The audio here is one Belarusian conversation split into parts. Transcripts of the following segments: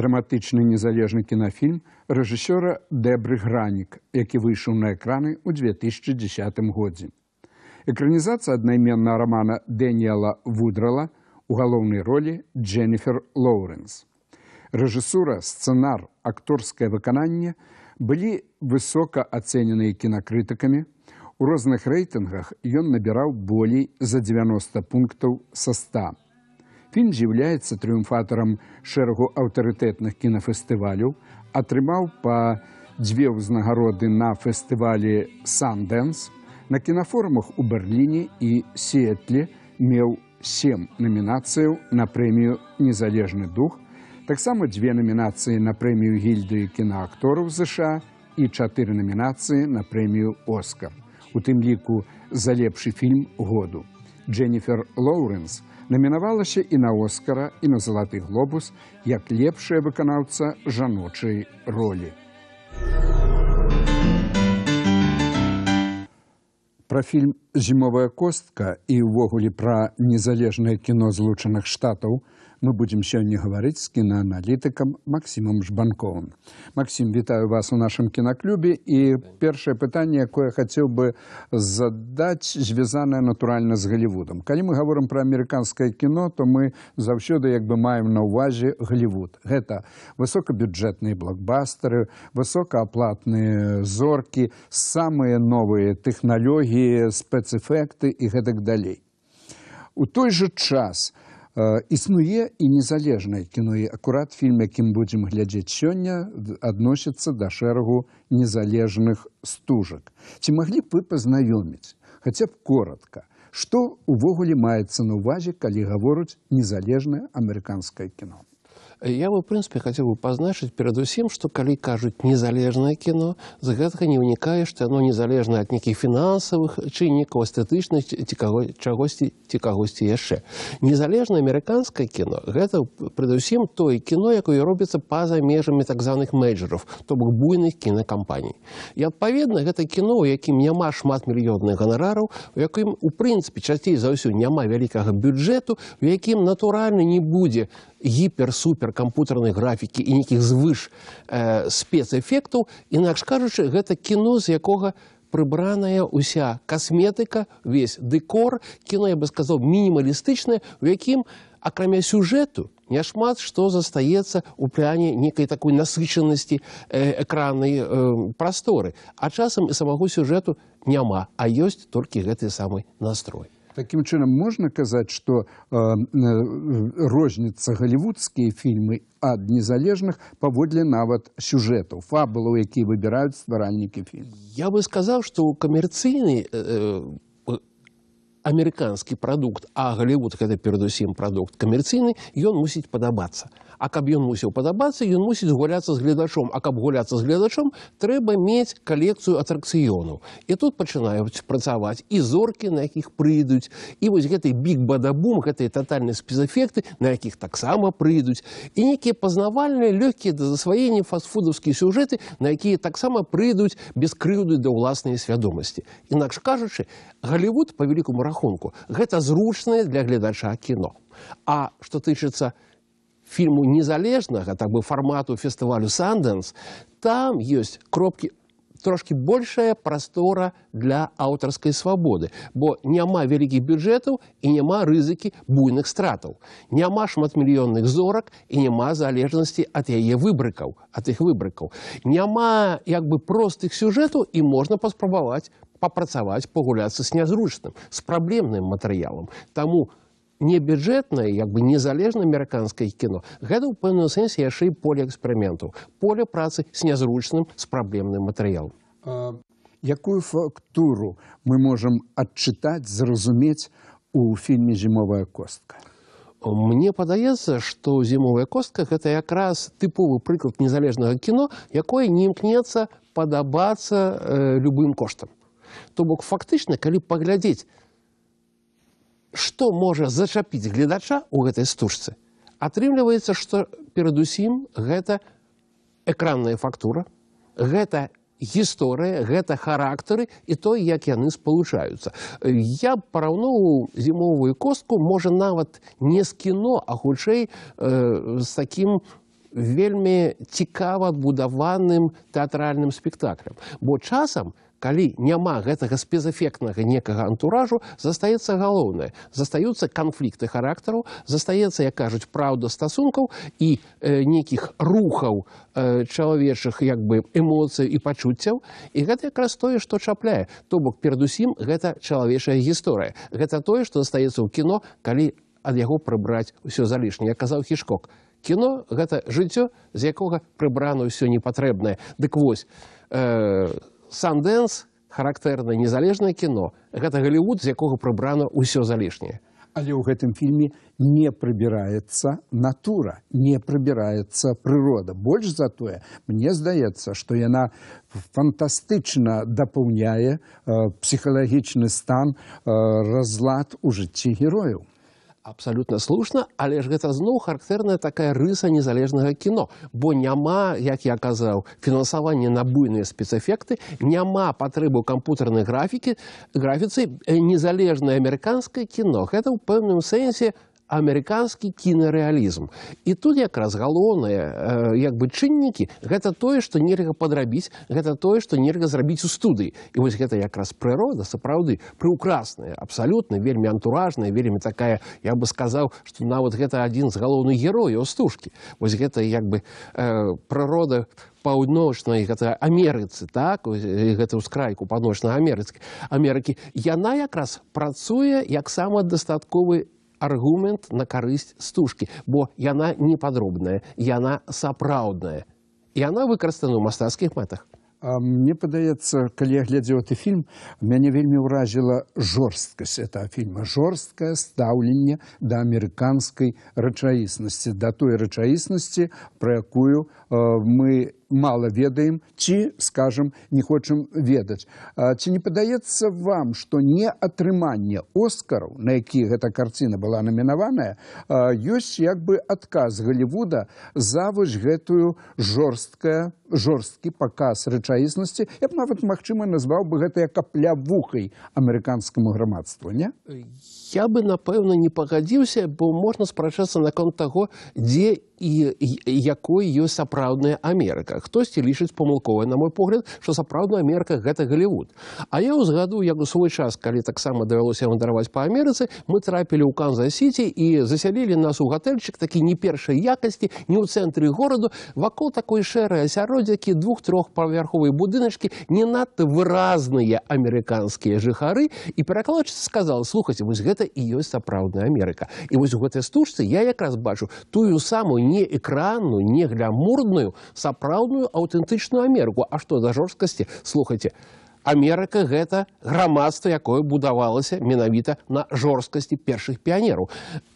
драматычны незалежны кінафільм рэжысёра Дэбры Гранік, які выйшаў на экраны ў 2010 годзе. Экранізацыя аднайменнага рамана Дэніяла Вудрала у галоўнай ролі Дженніфер Лоуренс. Рэжысура, сцэнар, акторскае выкананне былі высока ацэненыя кінакрытыкамі. У розных рэйтынгах ён набіраў болей за 90 пунктаў са 100. Фільм з'яўляецца трыумфатарам шэрагу аўтарытэтных кінафестываляў, атрымаў па дзве ўзнагароды на фестывалі Санэнс. На кінафорумах у Берліне і Сетле меў сем намінацыяў на прэмію незалежны дух, таксама дзве намінацыі на прэмію гільдыі кінаактораў ЗША і чатыры намінацыі на прэмію Оска. У тым ліку за лепшы фільм году. Дженніфер Лоуренс, намінавалася і на оскара і на залаты глобус як лепшая выканаўца жаночай ролі. Пра фільм зімовая костка і ўвогуле пра незалежнае кіно злучаных штатаў мы будзем сёння гаварыць з кінааналітыкам максімум жбанковым Масім вітаю вас у нашым кінаклюбе і першае пытанне якое хацеў бы задаць звязанае натуральна з галівудам калі мы гаворым пра амерыканскае кіно то мы заўсёды як бы маем на ўвазе галівуд гэта высокабюджэтныя блокбастары высокааплатныя зоркі самыя новыя тэхналогіі спец спецэфекты і гэтак далей. У той жа час э, існуе і незалежнае кіно і акурат фільм, якім будзем глядзець сёння, адносіцца да шэрагу незалежных стужак. Ці маглі б вы пазнаёміць, хаця б коротка, што увогуле маецца на ўвазе, калі гавораць незалежнае амерыканскае кіно я бы, в принципе, хотел бы позначить перед всем, что, коли кажуть незалежное кино, за гэтага не уникаешь, что оно незалежное от никаких финансовых чинников, эстетичных чагости, тикагости еще. Незалежное американское кино, это, пред всем, то и кино, якое робится паза межами так званых мейджеров, то бок буйных кинокомпаний. И, отповедно, это кино, у яким нема шмат мільённых гонораров, у яким, в принципе, частей за всю нема великого бюджету, в яким натурально не будет гіперсуперкампутарнай графікі і нейкіх звыш э, спецэфектаў інакш кажучы гэта кіно з якога прыбраная ўся касметыка весь дэкор кіно я бы сказаў мінімалістычнае у якім акрамя сюжэту няшмат што застаецца ў пляне некай такой насычанасці э, экраннай э, прасторы а часам і самого сюжэту няма а ёсць толькі гэты самы настрой Таким чынам можна казаць, што э, э розніца галівудскія фільмы ад незалежных паводле нават сюжэтаў фабулаў, якія выбіраюць стваральнікі фільм. Я бы сказаў, што ў камерцыйнай э, э амерыканскі прадукт а галівуд гэта перадусім прадукт камерцыйны ён мусіць падабацца а каб ён мусіў падабацца ён мусіць гуляцца з гледачом а каб гуляцца з гледачом трэба мець калекцыю атракцыёну і тут пачынаюць працаваць і зоркі на якіх прыйдуць і вось гэты бік бадабум гэтыя тотальныя спецэфекты на якіх таксама прыйдуць і нейкія пазнавальныя лёгкія да засваення фастфудаўскія сюжэты на якія таксама прыйдуць без крыўды да ўласнай свядомасці інакш кажучы галівуд па великому раху рахунку гэта зручнае для гледача кіно а што тычыцца фільму незалежнага так бы фармату фестывалю санданс там ёсць кропкі трошки большая прастора для аўтарскай свабоды бо няма вялікіх бюджэтаў і няма рызыкі буйных стратаў няма шматмільённых зорак і няма залежнасці ад яе выбрыкаў ад іх выбрыкаў няма як бы простых сюжэтаў і можна паспрабаваць папрацаваць пагуляцца з нязручным з праблемным матэрыялам таму небюджэтнае як бы незалежна амерыканскае кіно гэта ў пэўным сэнсе яшчэ і поле эксперыментаў поле працы з нязручным з праблемным матэрыялам якую фактуру мы можам адчытаць зразумець у фільме зімовая костка мне падаецца што зімовая костка гэта якраз тыповы прыклад незалежнага кіно якое не імкнецца падабацца э, любым коштам То бок фактычна, калі паглядзець, што можа зачапіць гледача ў гэтай стужцы, атрымліваецца, што перадусім гэта экранная фактура, гэта гісторыя, гэта характары і то, як яны спалучаюцца. Я параўноўваў зімовую костку можа нават не з кіно, а хутчэй э, з такім вельмі цікава адбудаваным тэатральным спектаклем. Бо часам, калі няма гэтага спецэфектнага некага антуражу застаецца галоўнае застаюцца канфлікты характару застаецца як кажуць праўда стасункаў і э, нейкіх рухаў э, чалавечых як бы эмоцыі і пачуццяў і гэта якраз тое што чапляе то бок перадусім гэта чалавечая гісторыя гэта тое што застаецца ў кіно калі ад яго прыбраць усё залішняе казаў хішкок кіно гэта жыццё з якога прыбрана ўсё непатрэбнае дык вось э, Санденс характэрна незалежнае кіно. Гэта галівуд, з якога прыбрана ўсё залішняе. Але ў гэтым фільме не прыбіраецца натура, не прыбіраецца прырода. Больш за тое, мне здаецца, што яна фантастычна дапаўняе э, псіхалагічны стан э, разлад у жыцці герояў абсалютна слушна, але ж гэта зноў характэрная такая рыса незалежнага кіно, бо няма, як я казаў, фінансаванне на буйныя спецэфекты, няма патрэбу камп'ютарнай графікі графіцы незалежнае амерыканскае кіно. Гэта ў пэўным сэнсе амерыканскі кінарэалізм і тут якраз галоўныя як бы чыннікі гэта тое што нельга падрабіць гэта тое што нельга зрабіць у студыі і вось гэта якраз прырода сапраўды прыукрасная абсалютна вельмі антуражная вельмі такая я бы сказаў што нават гэта адзін з галоўных герояў стужкі вось гэта як бы э, прырода паўночнай гэта амерыцы так гэта ўскрайку паночна амерыцкі амерыкі яна якраз працуе як самадастатковы аргумент на карысць стужкі бо яна не падробная яна сапраўдная і она выкарыстана ў мастацкіх мэтах мне падаецца калі я глядзеў ты фільм мяне вельмі ўразіла жорсткасць этого фільма жорсткае стаўленне да амерыканскай рэчаіснасці да той рэчаіснасці пра якую э, мы мало ведаем, чи, скажем, не хочем ведать. А, чи не подается вам, что не отрымание Оскару, на який эта картина была номинованная, есть как бы отказ Голливуда за вот эту жесткую жорсткий показ рэчаіснасці я б нават магчыма назваў бы гэтая капля вухай амерыканскаму грамадству не я бы напэўна не пагадзіўся бо можна спрачацца наконт таго дзе і якой ёсць сапраўдная амерыка хтосьці лічыць памылковай на мой погляд што сапраўдную амерка гэта галівуд а я ўзгаду як у свой час калі таксама давялося вандраваць па амерыцы мы трапілі ў канзас-сіці і засялілі нас у гатэльчык такі не першай якасці не ў цэнтры гораду вакол такой шэрай асяроддзякі двух-трох павярховай будыначкі не надта выразныя амерыканскія жыхары і перакладчыц сказал слухаць вось гэта і ёсць сапраўдная амерыка і вось у гэтай стужцы я якраз бачу тую самую не экранную не глямурную сапраўдную холодную, аутентичную Америку. А что за жесткости? Слухайте, Амерыка гэта грамадства, якое будавалася менавіта на жорсткасці першых піянераў.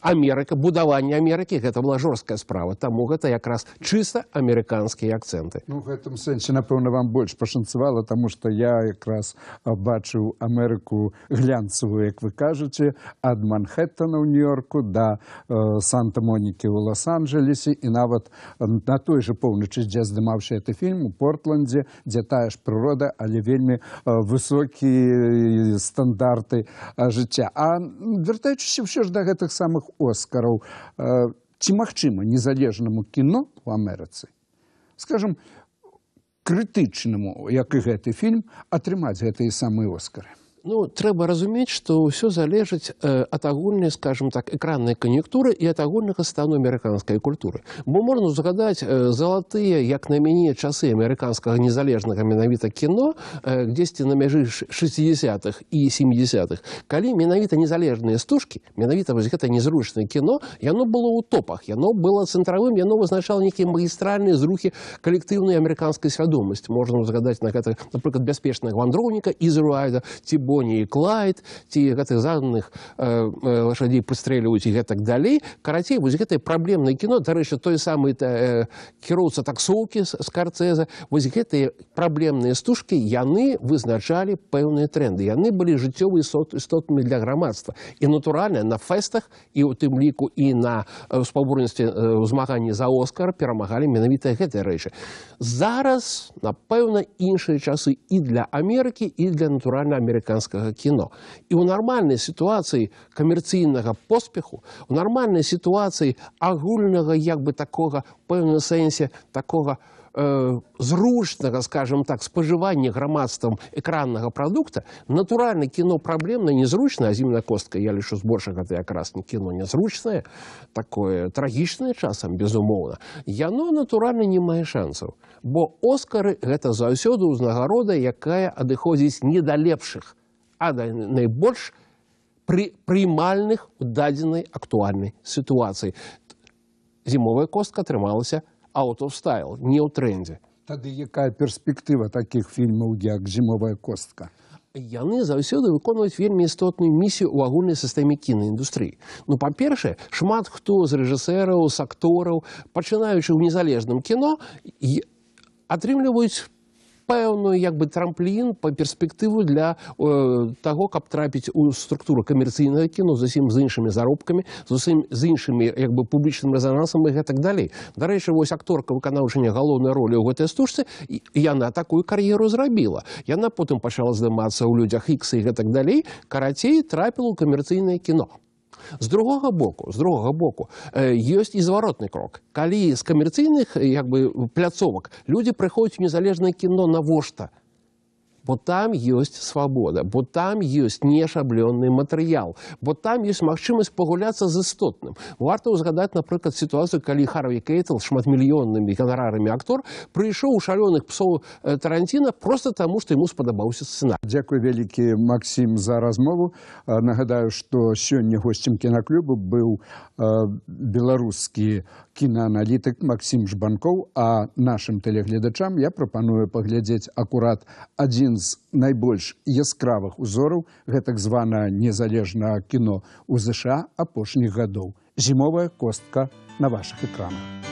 Амерыка будаванне Амерыкі гэта была жорсткая справа, таму гэта якраз чыста амерыканскія акцэнты. Ну, гэтым сэнсе, напэўна, вам больш пашанцавала, таму што я якраз бачыў Амерыку глянцавую, як вы кажаце, ад Манхэттана ў Нью-йорку да э, Санта-Монікі ў Лос-анджелесе і нават э, на той жа поўначы, дзе здымаўся гэты фільм у Портландзе, дзе тая ж прырода, але вельмі Э, высокія э, стандарты э, жыцця. А вяртаючыся ўсё ж да гэтых самых оскараў, ці магчыма незалежнаму кіно у Амерыцы, скажам крытычнаму, як і гэты фільм, атрымаць гэтыя самыя оскары ну трэба разумець что ўсё залежыць ад агульнай скажем так экранной кан'юнктуры і ад агульных стану амерыканскай культуры бо можна загадаць залатыя як на мяне часы амерыканскага незалежнага менавіта кіно дзесьці на мяжы 60-х і 70-х калі менавіта незалежныя стужкі менавіта вось гэта незручнае кіно яно было ў топах яно было цэнтравым яно вызначало нейкія магістральныя зрухі калектыўнай амерыканскай свядомасць можна згадаць на гэта напрыклад бяспечных вандроўніка ізруайда ці бы Боні і клайд ці гэтых заданных э, э лошадей пастрэліваюць і гэтак далей карацей вось гэтае праблемнае кіно дарэчы той самы э, кіроўца таксоўкі з карцеза вось гэтыя праблемныя стужкі яны вызначалі пэўныя тренды яны былі жыццёвыя істотнымі для грамадства і натуральна на фэстах і у тым ліку і на э, спаборнасці э, змагання за оскар перамагалі менавіта гэтыя рэчы зараз напэўна іншыя часы і для амерыкі і для натуральна амерыканскай амерыканскага кіно і ў нармальнай сітуацыі камерцыйнага поспеху у нармальнай сітуацыі агульнага як бы такога пэўна сэнсе такога э, зручнага скажем так спажывання грамадствам экраннага прадукта натуральна кіно праблемна незручная зімна костка я лішу збольшага гэта якраз не кіно нязручнае такое трагічнае часам безумоўна яно натуральна не мае шансаў бо оскары гэта заўсёды ўзнагарода якая адыходзіць не да лепшых ада найбольш пры прымальных у дадзенай актуальнай сітуацыі зімовая костка атрымалася аутостайл не ў трендзе тады якая перспектыва такіх фільмаў як зімовая костка яны заўсёды выконваюць вельмі істотную місію ў агульнай сістэме кінаіндустрыі ну па першае шмат хто з рэжысэраў з актораў пачынаючы ў незалежным кіно і атрымліваюць пэўную як бы трамплін па перспектыву для э, таго каб трапіць у структуру камерцыйнага кіно зусім з іншымі заробкамі зусім з іншымі як бы публічным рэзанансам і гэтак далей дарэчы вось акторка выканаўчання галоўнай ролі ў гэтай стужцы яна такую кар'еру зрабіла яна потым пачала здымацца ў людзях ікс і гэтак далей карацей трапіла ў камерцыйнае кіно З другога боку, з другога боку ёсць і зваротны крок. Калі з камерцыйных бы пляцовак людзі прыходзяць у незалежнае кіно навошта бо там ёсць свабода, бо там ёсць нешаблёны матэрыял, бо там ёсць магчымасць пагуляцца з істотным. Варта ўзгадаць, напрыклад, сітуацыю, калі Харві Кейтл шматмільённымі канарарамі актор прыйшоў у шалёных псоў Таранціна проста таму, што яму спадабаўся сцэна. Дзякуй вялікі Максім за размову. Нагадаю, што сёння госцем кінаклюбу быў беларускі кінааналітык Максім Жбанкоў, а нашым тэлегледачам я прапаную паглядзець акурат адзін адзін з найбольш яскравых узораў гэтак звана незалежнага кіно ў ЗША апошніх гадоў. Зімовая костка на вашых экранах.